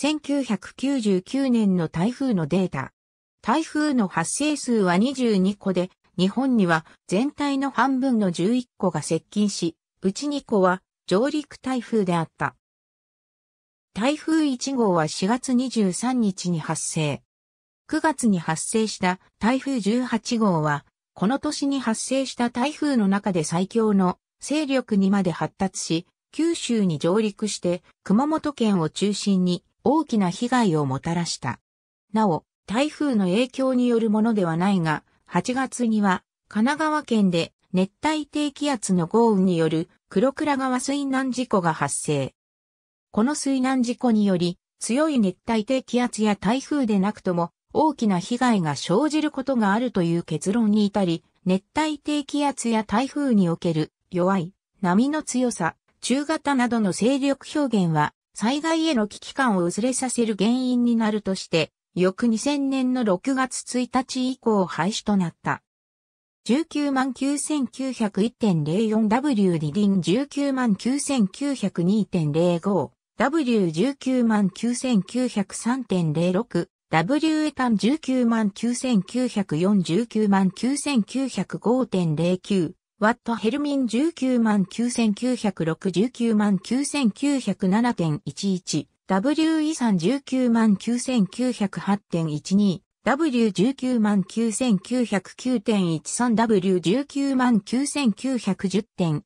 1999年の台風のデータ。台風の発生数は22個で、日本には全体の半分の11個が接近し、うち2個は上陸台風であった。台風1号は4月23日に発生。9月に発生した台風18号は、この年に発生した台風の中で最強の勢力にまで発達し、九州に上陸して熊本県を中心に大きな被害をもたらした。なお、台風の影響によるものではないが、8月には神奈川県で熱帯低気圧の豪雨による黒倉川水難事故が発生。この水難事故により強い熱帯低気圧や台風でなくとも大きな被害が生じることがあるという結論に至り、熱帯低気圧や台風における弱い波の強さ、中型などの勢力表現は災害への危機感を薄れさせる原因になるとして、翌2000年の6月1日以降廃止となった。199,901.04W リディン 199,902.05W 199,903.06 W エタン199,904、199,905.09、ワット・ヘルミン19万9969万9907.11 W 遺産19 9908.12 W19 9909.13W19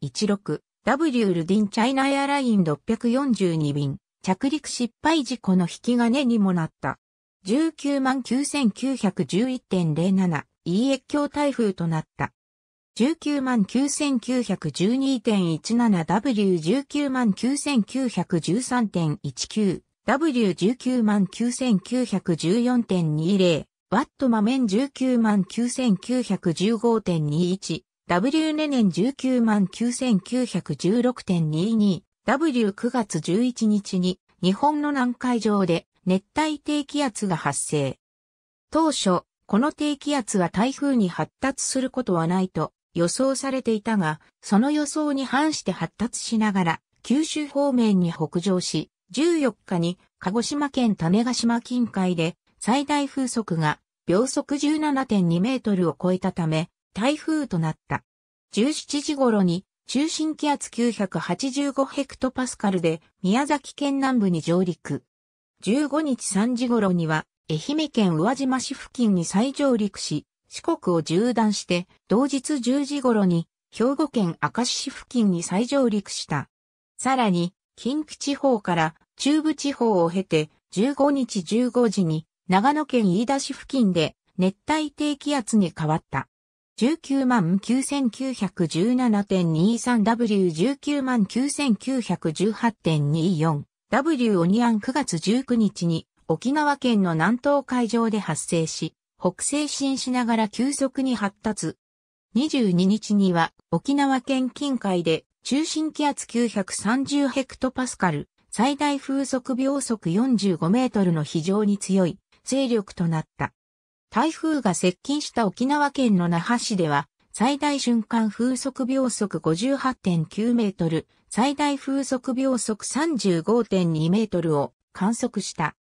9910.16 W ルディンチャイナエアライン642便着陸失敗事故の引き金にもなった19 9911.07 EX 強台風となった。199,912.17W199,913.19 W199,914.20 w マメン199,915.21 W ネネン199,916.22万 W9 月11日に日本の南海上で熱帯低気圧が発生。当初、この低気圧は台風に発達することはないと予想されていたが、その予想に反して発達しながら、九州方面に北上し、14日に鹿児島県種ヶ島近海で最大風速が秒速17.2メートルを超えたため、台風となった。17時頃に中心気圧985ヘクトパスカルで宮崎県南部に上陸。15日3時頃には愛媛県宇和島市付近に再上陸し、四国を縦断して、同日10時頃に、兵庫県明石市付近に再上陸した。さらに、近畿地方から中部地方を経て、15日15時に、長野県飯田市付近で、熱帯低気圧に変わった。19万 9917.23W19 万9918.24 W オニアン9月19日に沖縄県の南東海上で発生し、北西進しながら急速に発達。22日には沖縄県近海で中心気圧930ヘクトパスカル、最大風速秒速45メートルの非常に強い勢力となった。台風が接近した沖縄県の那覇市では最大瞬間風速秒速58.9メートル、最大風速秒速35.2メートルを観測した。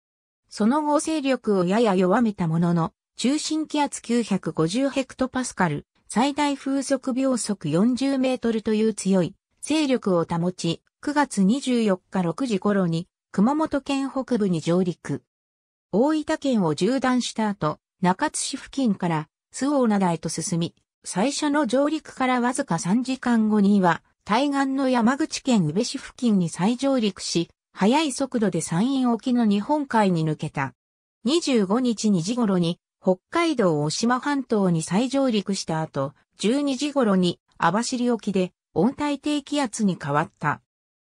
その後勢力をやや弱めたものの、中心気圧950ヘクトパスカル、最大風速秒速40メートルという強い勢力を保ち、9月24日6時頃に熊本県北部に上陸。大分県を縦断した後、中津市付近から周防灘へと進み、最初の上陸からわずか3時間後には、対岸の山口県宇部市付近に再上陸し、速い速度で山陰沖の日本海に抜けた。25日2時頃に北海道渡島半島に再上陸した後、12時頃に網走沖で温帯低気圧に変わった。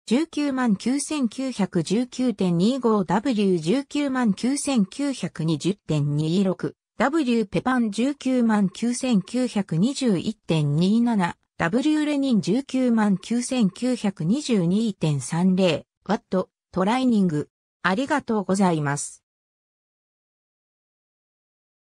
199,919.25W199,920.26 W ペパン199,921.27 W レニン199,922.30 w トライニングありがとうございます。